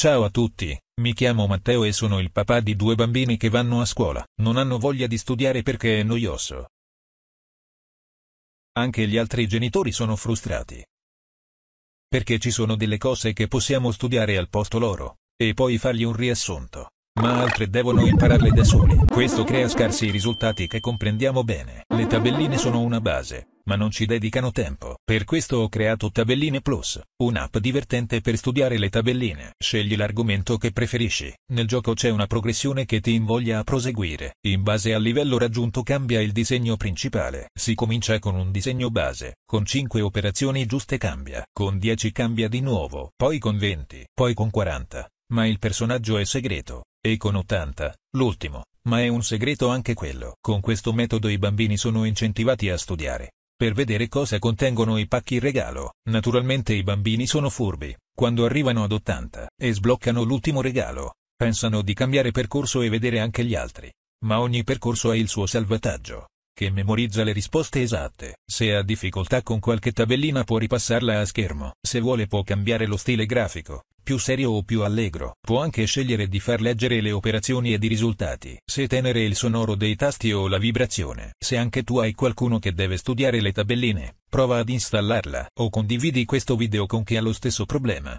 Ciao a tutti, mi chiamo Matteo e sono il papà di due bambini che vanno a scuola, non hanno voglia di studiare perché è noioso. Anche gli altri genitori sono frustrati. Perché ci sono delle cose che possiamo studiare al posto loro, e poi fargli un riassunto. Ma altre devono impararle da soli, questo crea scarsi risultati che comprendiamo bene. Le tabelline sono una base, ma non ci dedicano tempo. Per questo ho creato Tabelline Plus, un'app divertente per studiare le tabelline. Scegli l'argomento che preferisci. Nel gioco c'è una progressione che ti invoglia a proseguire. In base al livello raggiunto cambia il disegno principale. Si comincia con un disegno base, con 5 operazioni giuste cambia, con 10 cambia di nuovo, poi con 20, poi con 40. Ma il personaggio è segreto, e con 80, l'ultimo, ma è un segreto anche quello. Con questo metodo i bambini sono incentivati a studiare per vedere cosa contengono i pacchi regalo. Naturalmente i bambini sono furbi, quando arrivano ad 80 e sbloccano l'ultimo regalo, pensano di cambiare percorso e vedere anche gli altri. Ma ogni percorso ha il suo salvataggio, che memorizza le risposte esatte. Se ha difficoltà con qualche tabellina può ripassarla a schermo. Se vuole può cambiare lo stile grafico, più serio o più allegro. Può anche scegliere di far leggere le operazioni ed i risultati, se tenere il sonoro dei tasti o la vibrazione. Se anche tu hai qualcuno che deve studiare le tabelline, prova ad installarla, o condividi questo video con chi ha lo stesso problema.